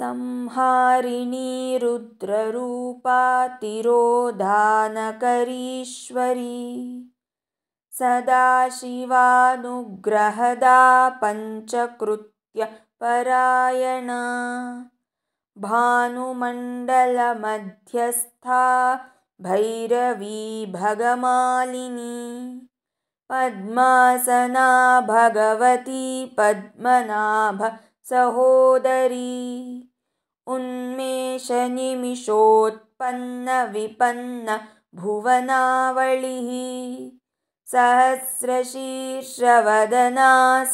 संहारिणी सदा सदाशिवानुग्रहदा पञ्चकृत्य परायणा भानुमण्डलमध्यस्था भैरवी भगमालिनी पद्मासना भगवती पद्मनाभ सहोदरी उन्मेष विपन्न भुवनावळिः सहस्रशीर्षवदना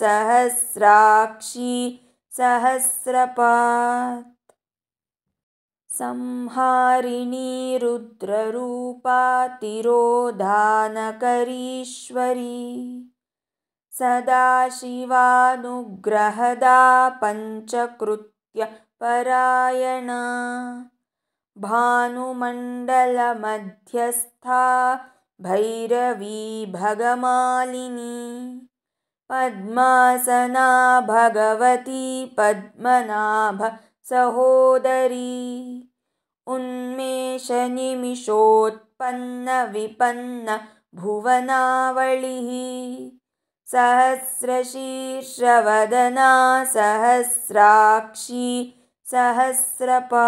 सहस्राक्षी सहस्रपात् संहारिणी रुद्ररूपातिरोधानकरीश्वरी सदा शिवानुग्रहदा पञ्चकृत्य परायणा भानुमण्डलमध्यस्था भैरवी भगमालिनी पद्मासना भगवती पद्मनाभ सहोदरी उन्मेष निमिषोत्पन्नविपन्न भुवनावळिः सहस्रशीर्षवदना सहस्राक्षी सहस्रपा